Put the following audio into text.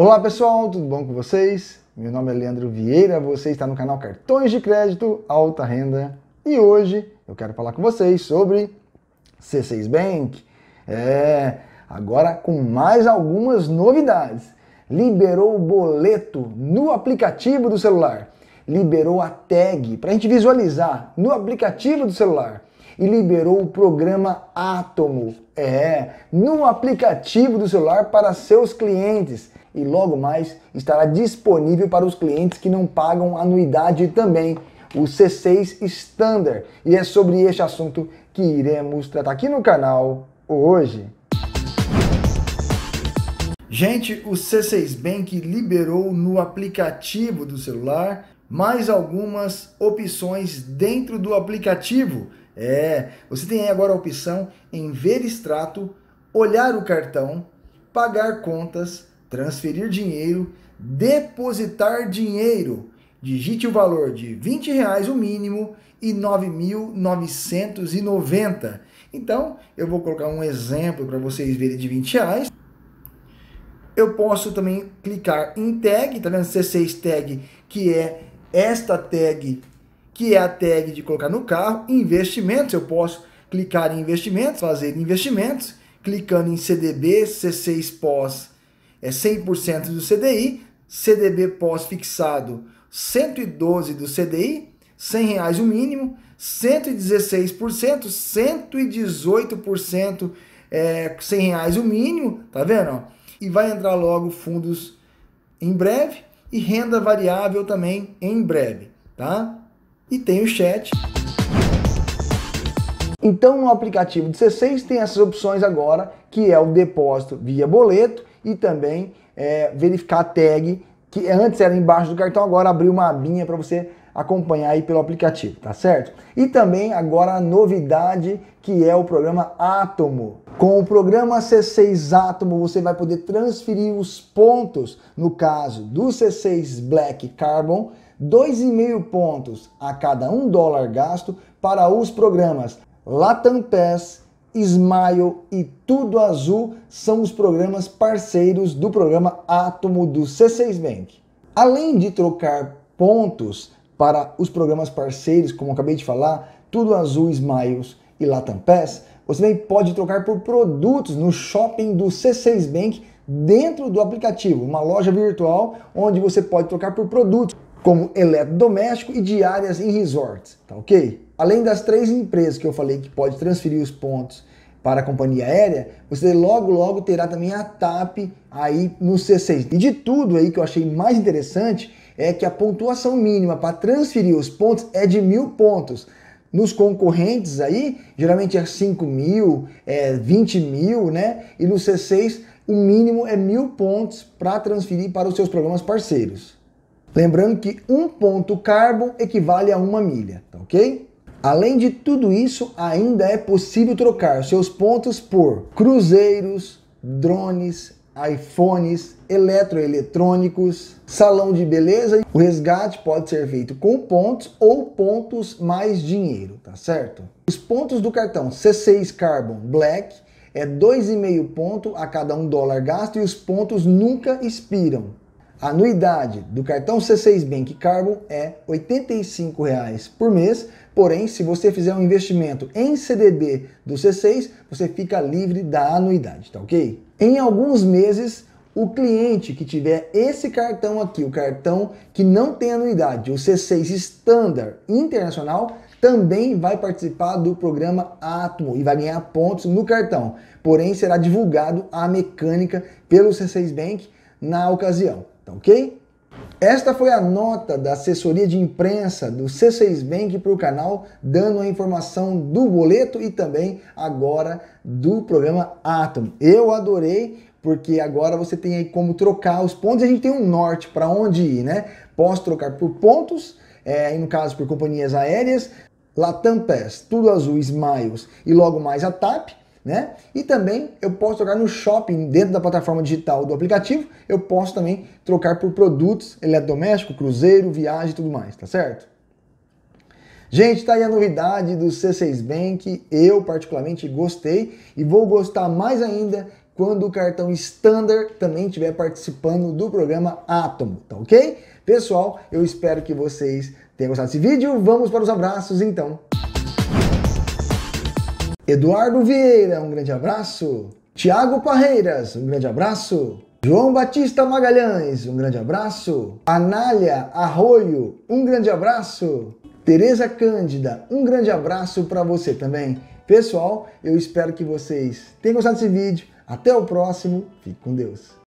Olá pessoal, tudo bom com vocês? Meu nome é Leandro Vieira, você está no canal Cartões de Crédito Alta Renda e hoje eu quero falar com vocês sobre C6 Bank. É, agora com mais algumas novidades. Liberou o boleto no aplicativo do celular, liberou a tag para a gente visualizar no aplicativo do celular e liberou o programa Atomo, é, no aplicativo do celular para seus clientes e logo mais estará disponível para os clientes que não pagam anuidade também, o C6 Standard. E é sobre este assunto que iremos tratar aqui no canal hoje. Gente, o C6 Bank liberou no aplicativo do celular mais algumas opções dentro do aplicativo. É, você tem agora a opção em ver extrato, olhar o cartão, pagar contas, transferir dinheiro, depositar dinheiro. Digite o valor de 20 reais o mínimo e 9.990. Então, eu vou colocar um exemplo para vocês verem de 20 reais. Eu posso também clicar em tag, tá vendo? C6 tag, que é esta tag, que é a tag de colocar no carro. Investimentos, eu posso clicar em investimentos, fazer investimentos, clicando em CDB, C6 pós é 100% do CDI, CDB pós-fixado 112 do CDI, 100 reais o mínimo, 116%, 118% é 100 reais o mínimo, tá vendo? E vai entrar logo fundos em breve e renda variável também em breve, tá? E tem o chat. Então, no aplicativo de C6 tem essas opções agora, que é o depósito via boleto, e também é, verificar a tag, que antes era embaixo do cartão, agora abriu uma abinha para você acompanhar aí pelo aplicativo, tá certo? E também agora a novidade que é o programa Átomo. Com o programa C6 Átomo, você vai poder transferir os pontos, no caso do C6 Black Carbon, 2,5 pontos a cada um dólar gasto para os programas Latam Pass, Smile e Tudo Azul são os programas parceiros do programa Átomo do C6 Bank. Além de trocar pontos para os programas parceiros, como acabei de falar, Tudo Azul, Smiles e Latam Pass, você também pode trocar por produtos no shopping do C6 Bank dentro do aplicativo, uma loja virtual onde você pode trocar por produtos como eletrodoméstico e diárias em resorts, tá ok? Além das três empresas que eu falei que pode transferir os pontos para a companhia aérea, você logo logo terá também a TAP aí no C6. E de tudo aí que eu achei mais interessante é que a pontuação mínima para transferir os pontos é de mil pontos. Nos concorrentes aí, geralmente é 5 mil, é 20 mil, né? E no C6, o mínimo é mil pontos para transferir para os seus programas parceiros. Lembrando que um ponto carbo equivale a uma milha, tá ok? Além de tudo isso, ainda é possível trocar seus pontos por cruzeiros, drones, iPhones, eletroeletrônicos, salão de beleza. O resgate pode ser feito com pontos ou pontos mais dinheiro, tá certo? Os pontos do cartão C6 Carbon Black é 2,5 ponto a cada um dólar gasto e os pontos nunca expiram. A anuidade do cartão C6 Bank Carbon é R$ 85,00 por mês, porém, se você fizer um investimento em CDB do C6, você fica livre da anuidade, tá ok? Em alguns meses, o cliente que tiver esse cartão aqui, o cartão que não tem anuidade, o C6 Standard Internacional, também vai participar do programa Atmo e vai ganhar pontos no cartão. Porém, será divulgado a mecânica pelo C6 Bank na ocasião. Tá ok? Esta foi a nota da assessoria de imprensa do C6 Bank para o canal, dando a informação do boleto e também agora do programa Atom. Eu adorei porque agora você tem aí como trocar os pontos, a gente tem um norte para onde ir, né? Posso trocar por pontos, é, no caso por companhias aéreas, Latam Pass, Tudo Azul, Smiles e logo mais a TAP né? E também eu posso trocar no shopping, dentro da plataforma digital do aplicativo, eu posso também trocar por produtos, eletrodoméstico, cruzeiro, viagem e tudo mais, tá certo? Gente, tá aí a novidade do C6 Bank, eu particularmente gostei e vou gostar mais ainda quando o cartão Standard também estiver participando do programa Átomo, tá ok? Pessoal, eu espero que vocês tenham gostado desse vídeo, vamos para os abraços então! Eduardo Vieira, um grande abraço. Tiago Parreiras, um grande abraço. João Batista Magalhães, um grande abraço. Anália Arroio, um grande abraço. Tereza Cândida, um grande abraço para você também. Pessoal, eu espero que vocês tenham gostado desse vídeo. Até o próximo. Fique com Deus.